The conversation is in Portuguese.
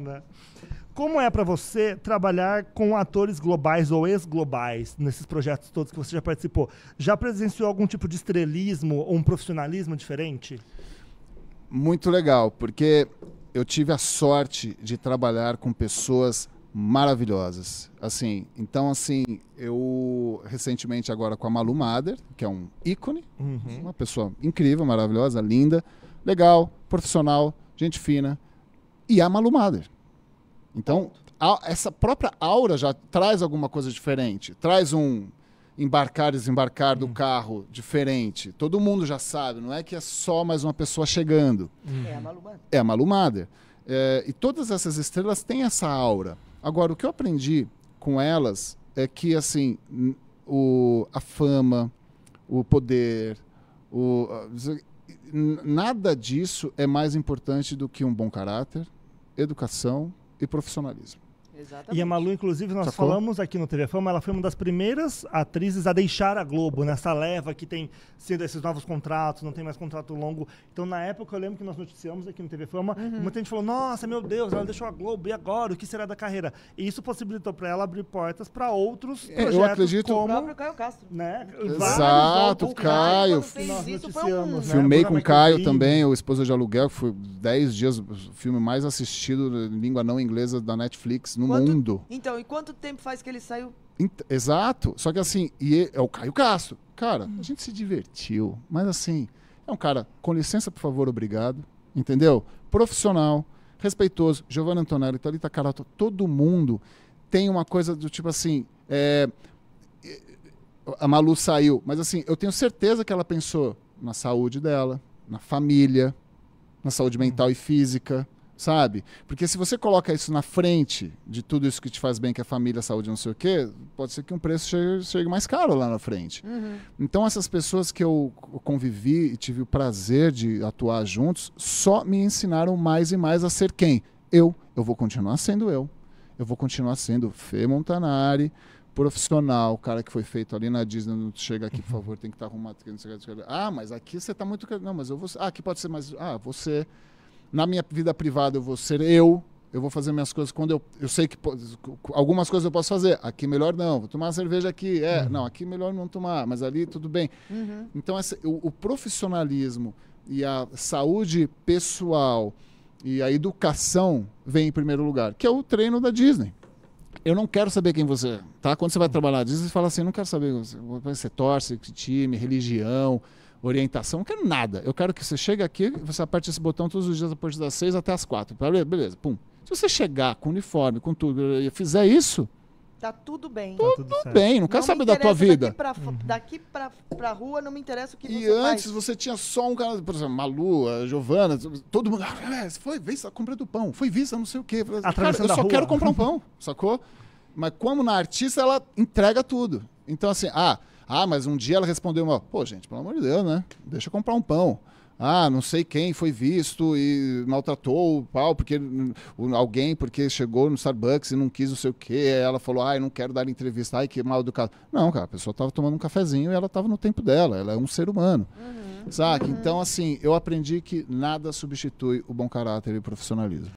Né? Como é para você trabalhar com atores globais ou ex-globais nesses projetos todos que você já participou? Já presenciou algum tipo de estrelismo ou um profissionalismo diferente? Muito legal, porque eu tive a sorte de trabalhar com pessoas maravilhosas. Assim, então assim, eu recentemente agora com a Malu Mader, que é um ícone, uhum. uma pessoa incrível, maravilhosa, linda, legal, profissional, gente fina, e a Malu Então, a, essa própria aura já traz alguma coisa diferente. Traz um embarcar e desembarcar do hum. carro diferente. Todo mundo já sabe, não é que é só mais uma pessoa chegando. Hum. É a Malu É a Malu É, e todas essas estrelas têm essa aura. Agora, o que eu aprendi com elas é que, assim, o, a fama, o poder, o, nada disso é mais importante do que um bom caráter, educação e profissionalismo. Exatamente. E a Malu, inclusive, nós Sacou? falamos aqui no TV Fama, ela foi uma das primeiras atrizes a deixar a Globo, nessa né? leva que tem sendo esses novos contratos, não tem mais contrato longo. Então, na época, eu lembro que nós noticiamos aqui no TV Fama, uhum. muita gente falou, nossa, meu Deus, ela deixou a Globo, e agora? O que será da carreira? E isso possibilitou para ela abrir portas para outros é, projetos, eu acredito... como... O próprio Caio Castro. Né? Exato, Caio. Caio um... né? Filmei com o Caio também, o Esposa de Aluguel, que foi 10 dias o filme mais assistido em língua não inglesa da Netflix no quanto... mundo. Então, e quanto tempo faz que ele saiu? Exato. Só que assim, e é, é o Caio Castro. Cara, hum. a gente se divertiu, mas assim, é um cara, com licença, por favor, obrigado. Entendeu? Profissional, respeitoso. Giovanna Antonelli, Thalita Carato, todo mundo tem uma coisa do tipo assim. É... a Malu saiu, mas assim, eu tenho certeza que ela pensou na saúde dela, na família, na saúde hum. mental hum. e física, sabe? Porque se você coloca isso na frente de tudo isso que te faz bem, que é família, saúde, não sei o quê, pode ser que um preço chegue, chegue mais caro lá na frente. Uhum. Então, essas pessoas que eu convivi e tive o prazer de atuar juntos, só me ensinaram mais e mais a ser quem? Eu. Eu vou continuar sendo eu. Eu vou continuar sendo Fê Montanari, profissional, cara que foi feito ali na Disney, não chega aqui, por uhum. favor, tem que estar tá arrumado. Ah, mas aqui você está muito. Não, mas eu vou. Ah, aqui pode ser mais. Ah, você. Na minha vida privada eu vou ser eu, eu vou fazer minhas coisas quando eu, eu sei que algumas coisas eu posso fazer. Aqui melhor não, vou tomar uma cerveja aqui. É, uhum. não, aqui melhor não tomar, mas ali tudo bem. Uhum. Então, essa, o, o, profissionalismo e a saúde pessoal e a educação vem em primeiro lugar, que é o treino da Disney. Eu não quero saber quem você é, tá? Quando você vai trabalhar na Disney, você fala assim, não quero saber você, é. você torce, que time, religião, orientação, não quero nada. Eu quero que você chegue aqui, você aperte esse botão todos os dias a partir das seis até as 4. Beleza, pum. Se você chegar com uniforme, com tudo, e fizer isso, Tá tudo bem. Tá, tá tudo, tudo bem, não quero saber da tua vida. Daqui pra, uhum. daqui pra, pra rua, não me interessa o que e você E antes você tinha só um cara, por exemplo, Malu, a Giovana, todo mundo. Ah, é, foi vista a compra do pão, foi vista não sei o quê. Assim, cara, eu só rua. quero comprar um pão, sacou? Mas como na artista, ela entrega tudo. Então, assim, ah, ah, mas um dia ela respondeu uma, pô, gente, pelo amor de Deus, né? Deixa eu comprar um pão. Ah, não sei quem foi visto e maltratou o pau, porque alguém porque chegou no Starbucks e não quis não sei o quê. Ela falou, ah, eu não quero dar entrevista, ai, que mal educado. Não, cara, a pessoa estava tomando um cafezinho e ela estava no tempo dela, ela é um ser humano. Uhum. Saca? Uhum. Então, assim, eu aprendi que nada substitui o bom caráter e o profissionalismo.